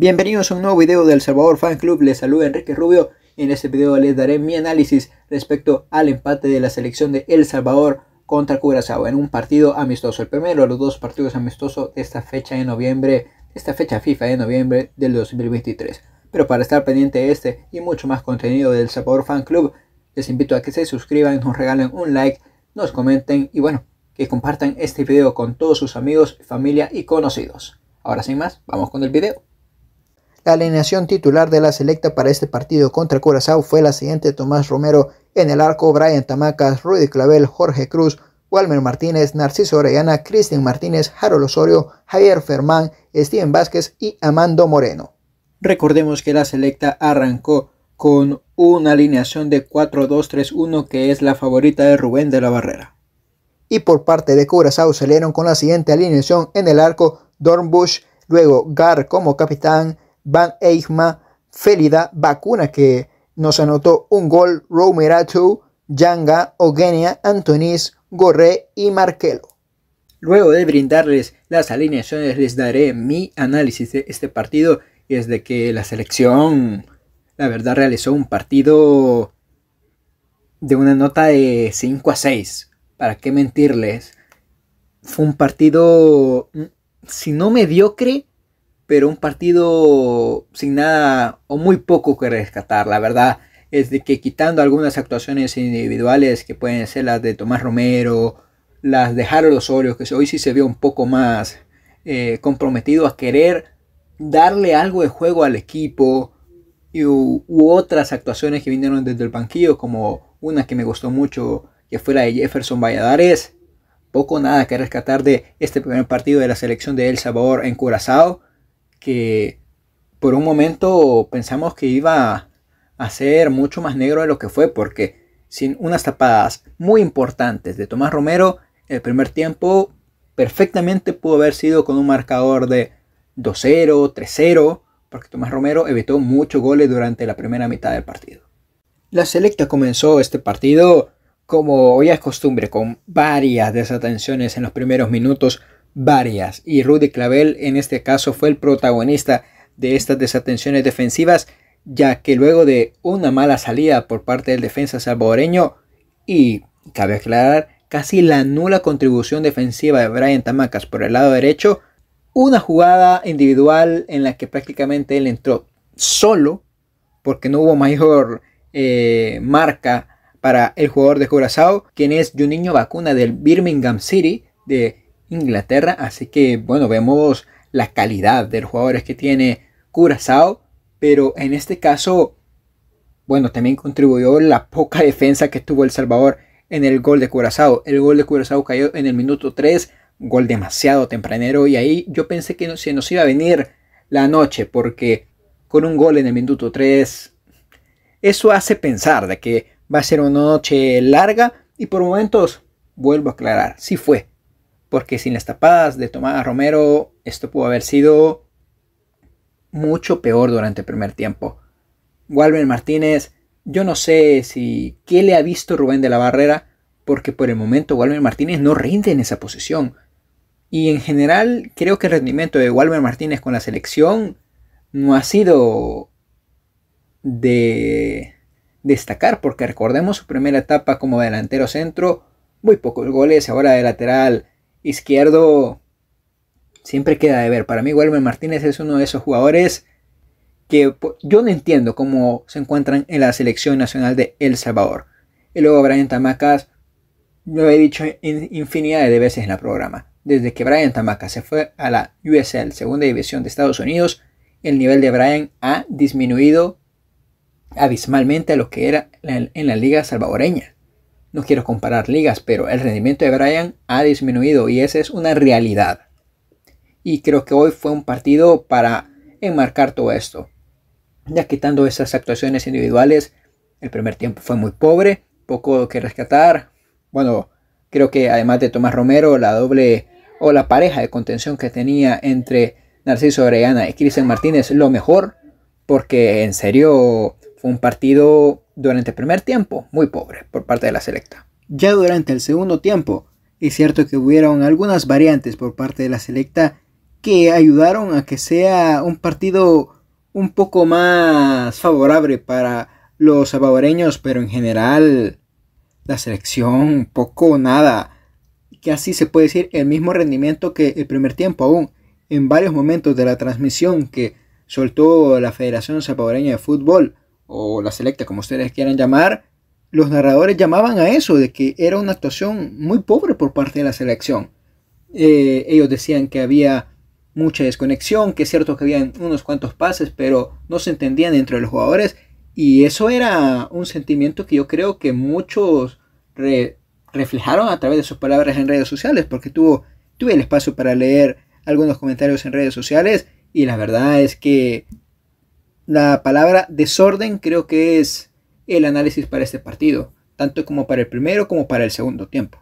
Bienvenidos a un nuevo video del Salvador Fan Club, les saluda Enrique Rubio y en este video les daré mi análisis respecto al empate de la selección de El Salvador contra Curazao en un partido amistoso, el primero de los dos partidos amistosos de esta fecha de noviembre, esta fecha FIFA de noviembre del 2023. Pero para estar pendiente de este y mucho más contenido del Salvador Fan Club, les invito a que se suscriban, nos regalen un like, nos comenten y bueno, que compartan este video con todos sus amigos, familia y conocidos. Ahora sin más, vamos con el video. La alineación titular de la selecta para este partido contra Curazao fue la siguiente: Tomás Romero en el arco, Brian Tamacas, Rudy Clavel, Jorge Cruz, Walmer Martínez, Narciso Orellana, Cristian Martínez, Harold Osorio, Javier Fermán, Steven Vázquez y Amando Moreno. Recordemos que la selecta arrancó con una alineación de 4-2-3-1 que es la favorita de Rubén de la Barrera. Y por parte de Curazao salieron con la siguiente alineación en el arco Dornbush, luego Gar como capitán, Van Eichma, Félida, Vacuna, que nos anotó un gol, Romerato, Janga, Ogenia, Antonis, Gorré y Marquelo. Luego de brindarles las alineaciones, les daré mi análisis de este partido. Y es de que la selección, la verdad, realizó un partido de una nota de 5 a 6. ¿Para qué mentirles? Fue un partido, mm, si no mediocre, pero un partido sin nada o muy poco que rescatar. La verdad es de que quitando algunas actuaciones individuales que pueden ser las de Tomás Romero, las de Harold Osorio, que hoy sí se vio un poco más eh, comprometido a querer darle algo de juego al equipo y, u, otras actuaciones que vinieron desde el banquillo, como una que me gustó mucho, que fue la de Jefferson Valladares. Poco nada que rescatar de este primer partido de la selección de El Salvador en Curazao que por un momento pensamos que iba a ser mucho más negro de lo que fue, porque sin unas tapadas muy importantes de Tomás Romero, el primer tiempo perfectamente pudo haber sido con un marcador de 2-0, 3-0, porque Tomás Romero evitó muchos goles durante la primera mitad del partido. La selecta comenzó este partido como hoy es costumbre, con varias desatenciones en los primeros minutos, varias y Rudy Clavel en este caso fue el protagonista de estas desatenciones defensivas ya que luego de una mala salida por parte del defensa salvadoreño y cabe aclarar casi la nula contribución defensiva de Brian Tamacas por el lado derecho una jugada individual en la que prácticamente él entró solo porque no hubo mayor eh, marca para el jugador de Curazao, quien es Juninho Vacuna del Birmingham City de Inglaterra. Así que, bueno, vemos la calidad de los jugadores que tiene Curazao. Pero en este caso, bueno, también contribuyó la poca defensa que tuvo El Salvador en el gol de Curazao. El gol de Curazao cayó en el minuto 3, gol demasiado tempranero. Y ahí yo pensé que se nos iba a venir la noche, porque con un gol en el minuto 3, eso hace pensar de que va a ser una noche larga. Y por momentos, vuelvo a aclarar, sí fue, porque sin las tapadas de Tomás Romero esto pudo haber sido mucho peor durante el primer tiempo. Walmer Martínez, yo no sé si qué le ha visto Rubén de la Barrera, porque por el momento Walmer Martínez no rinde en esa posición. Y en general creo que el rendimiento de Walmer Martínez con la selección no ha sido de destacar, porque recordemos su primera etapa como delantero centro, muy pocos goles, ahora de lateral izquierdo siempre queda de ver. Para mí, Wilmer Martínez es uno de esos jugadores que yo no entiendo cómo se encuentran en la selección nacional de El Salvador. Y luego Brian Tamacas, lo he dicho infinidad de veces en el programa. Desde que Brian Tamacas se fue a la USL, segunda división de Estados Unidos, el nivel de Brian ha disminuido abismalmente a lo que era en la liga salvadoreña. No quiero comparar ligas, pero el rendimiento de Brian ha disminuido y esa es una realidad. Y creo que hoy fue un partido para enmarcar todo esto. Ya quitando esas actuaciones individuales, el primer tiempo fue muy pobre, poco que rescatar. Bueno, creo que además de Tomás Romero, la doble o la pareja de contención que tenía entre Narciso Orellana y Cristian Martínez, lo mejor, porque en serio fue un partido durante el primer tiempo muy pobre por parte de la selecta. Ya durante el segundo tiempo, es cierto que hubieron algunas variantes por parte de la selecta que ayudaron a que sea un partido un poco más favorable para los salvadoreños, pero en general la selección poco o nada, que así se puede decir el mismo rendimiento que el primer tiempo aún, en varios momentos de la transmisión que soltó la Federación Salvadoreña de Fútbol, o la selecta, como ustedes quieran llamar, los narradores llamaban a eso, de que era una actuación muy pobre por parte de la selección. Eh, ellos decían que había mucha desconexión, que es cierto que habían unos cuantos pases, pero no se entendían entre los jugadores. Y eso era un sentimiento que yo creo que muchos reflejaron a través de sus palabras en redes sociales, porque tuve el espacio para leer algunos comentarios en redes sociales y la verdad es que la palabra desorden creo que es el análisis para este partido, tanto como para el primero como para el segundo tiempo.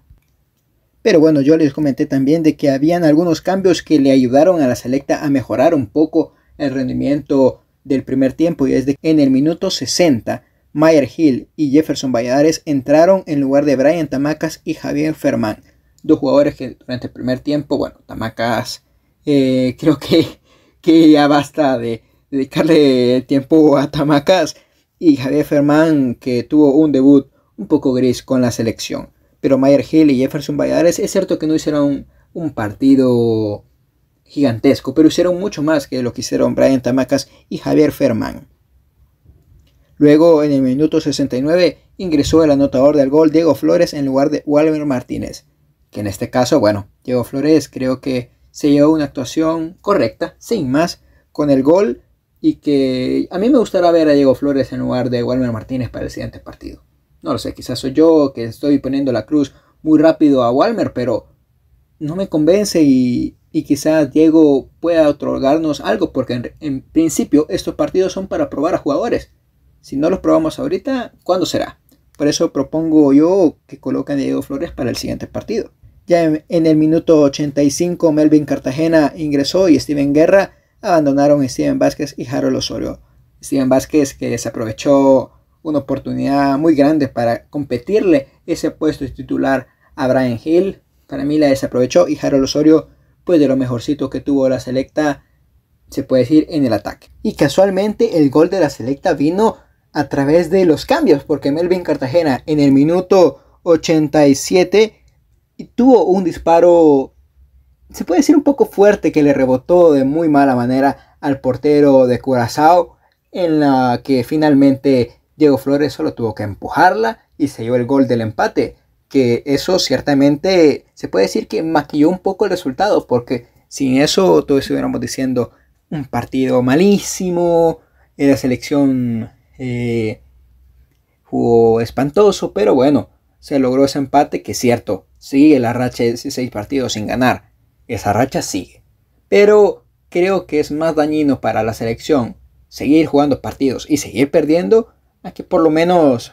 Pero bueno, yo les comenté también de que habían algunos cambios que le ayudaron a la selecta a mejorar un poco el rendimiento del primer tiempo y es de que en el minuto 60 Mayer Hill y Jefferson Valladares entraron en lugar de Brian Tamacas y Javier Fermán, dos jugadores que durante el primer tiempo, bueno, Tamacas eh, creo que ya basta de, dedicarle tiempo a Tamacas y Javier Fermán, que tuvo un debut un poco gris con la selección. Pero Mayer Hill y Jefferson Valladares es cierto que no hicieron un partido gigantesco, pero hicieron mucho más que lo que hicieron Brian Tamacas y Javier Fermán. Luego, en el minuto 69, ingresó el anotador del gol Diego Flores en lugar de Walmer Martínez, que en este caso, bueno, Diego Flores creo que se llevó una actuación correcta, sin más, con el gol y que a mí me gustaría ver a Diego Flores en lugar de Walmer Martínez para el siguiente partido. No lo sé, quizás soy yo que estoy poniendo la cruz muy rápido a Walmer, pero no me convence y, quizás Diego pueda otorgarnos algo, porque en, principio estos partidos son para probar a jugadores. Si no los probamos ahorita, ¿cuándo será? Por eso propongo yo que coloquen a Diego Flores para el siguiente partido. Ya en, en el minuto 85 Melvin Cartagena ingresó y Steven Guerra abandonaron Steven Vázquez y Harold Osorio. Steven Vázquez que desaprovechó una oportunidad muy grande para competirle ese puesto de titular a Brian Hill. Para mí la desaprovechó y Harold Osorio, pues de lo mejorcito que tuvo la selecta, se puede decir, en el ataque. Y casualmente el gol de la selecta vino a través de los cambios, porque Melvin Cartagena en el minuto 87 tuvo un disparo se puede decir un poco fuerte que le rebotó de muy mala manera al portero de Curazao, en la que finalmente Diego Flores solo tuvo que empujarla y se dio el gol del empate. Que eso ciertamente se puede decir que maquilló un poco el resultado, porque sin eso todos estuviéramos diciendo un partido malísimo, eh, la selección eh, jugó espantoso, pero bueno, se logró ese empate que es cierto, sigue el racha de 16 partidos sin ganar, esa racha sigue. Pero creo que es más dañino para la selección seguir jugando partidos y seguir perdiendo a que por lo menos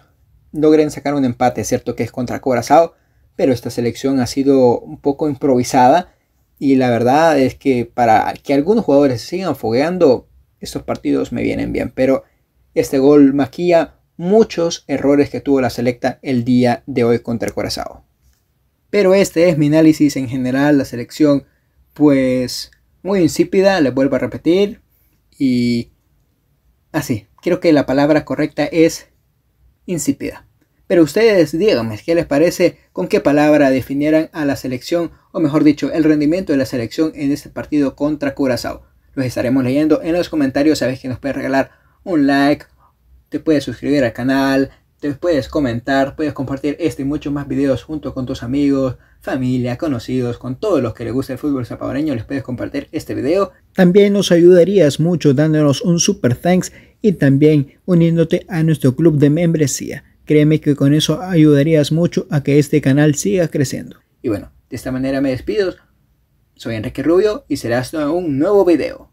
logren sacar un empate. cierto que es contra Corazao, pero esta selección ha sido un poco improvisada y la verdad es que para que algunos jugadores sigan fogueando, estos partidos me vienen bien. Pero este gol maquilla muchos errores que tuvo la selecta el día de hoy contra Corazao. Pero este es mi análisis en general, la selección pues muy insípida, le vuelvo a repetir. Y así, creo que la palabra correcta es insípida. Pero ustedes díganme qué les parece, con qué palabra definieran a la selección, o mejor dicho, el rendimiento de la selección en este partido contra Curazao. Los estaremos leyendo en los comentarios, sabes que nos puedes regalar un like, te puedes suscribir al canal, puedes comentar, puedes compartir este y muchos más videos junto con tus amigos, familia, conocidos, con todos los que les gusta el fútbol zapadoreño, les puedes compartir este video. También nos ayudarías mucho dándonos un super thanks y también uniéndote a nuestro club de membresía. Créeme que con eso ayudarías mucho a que este canal siga creciendo. Y bueno, de esta manera me despido. Soy Enrique Rubio y serás en un nuevo video.